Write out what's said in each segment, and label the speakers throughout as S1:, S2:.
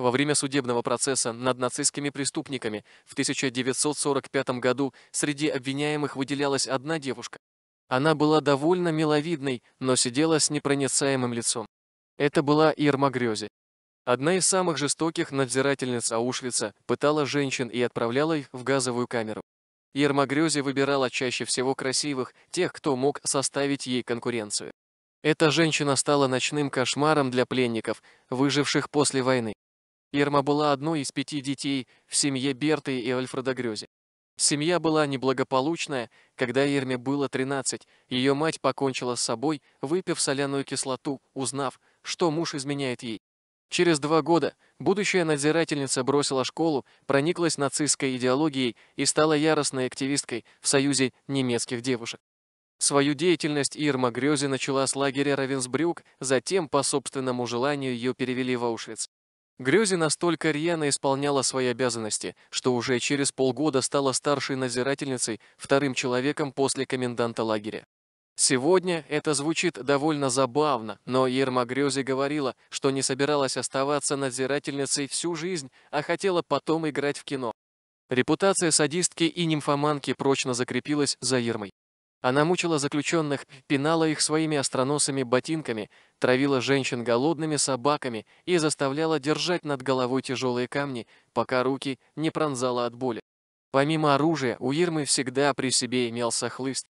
S1: Во время судебного процесса над нацистскими преступниками в 1945 году среди обвиняемых выделялась одна девушка. Она была довольно миловидной, но сидела с непроницаемым лицом. Это была Ирма Грёзи. Одна из самых жестоких надзирательниц Аушвица пытала женщин и отправляла их в газовую камеру. Ирма Грёзи выбирала чаще всего красивых, тех, кто мог составить ей конкуренцию. Эта женщина стала ночным кошмаром для пленников, выживших после войны. Ирма была одной из пяти детей в семье Берты и Альфреда Грёзе. Семья была неблагополучная, когда Ирме было 13, ее мать покончила с собой, выпив соляную кислоту, узнав, что муж изменяет ей. Через два года будущая надзирательница бросила школу, прониклась нацистской идеологией и стала яростной активисткой в Союзе немецких девушек. Свою деятельность Ирма Грёзе начала с лагеря Равенсбрюк, затем по собственному желанию ее перевели в Аушвиц. Грёзи настолько рьяно исполняла свои обязанности, что уже через полгода стала старшей надзирательницей, вторым человеком после коменданта лагеря. Сегодня это звучит довольно забавно, но Ерма Грёзи говорила, что не собиралась оставаться надзирательницей всю жизнь, а хотела потом играть в кино. Репутация садистки и нимфоманки прочно закрепилась за Ермой. Она мучила заключенных, пинала их своими остроносыми ботинками, травила женщин голодными собаками и заставляла держать над головой тяжелые камни, пока руки не пронзала от боли. Помимо оружия, у Ирмы всегда при себе имелся хлыст.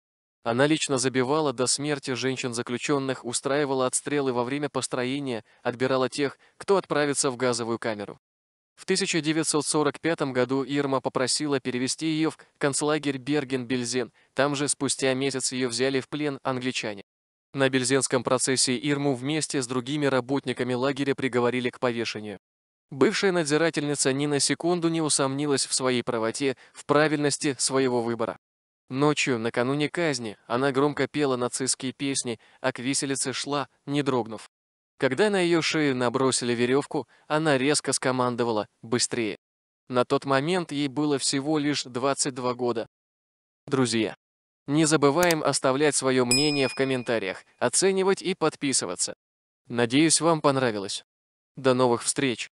S1: Она лично забивала до смерти женщин-заключенных, устраивала отстрелы во время построения, отбирала тех, кто отправится в газовую камеру. В 1945 году Ирма попросила перевести ее в концлагерь Берген-Бельзен, там же спустя месяц ее взяли в плен англичане. На Бельзенском процессе Ирму вместе с другими работниками лагеря приговорили к повешению. Бывшая надзирательница ни на секунду не усомнилась в своей правоте, в правильности своего выбора. Ночью, накануне казни, она громко пела нацистские песни, а к виселице шла, не дрогнув. Когда на ее шею набросили веревку, она резко скомандовала «быстрее». На тот момент ей было всего лишь 22 года. Друзья, не забываем оставлять свое мнение в комментариях, оценивать и подписываться. Надеюсь, вам понравилось. До новых встреч!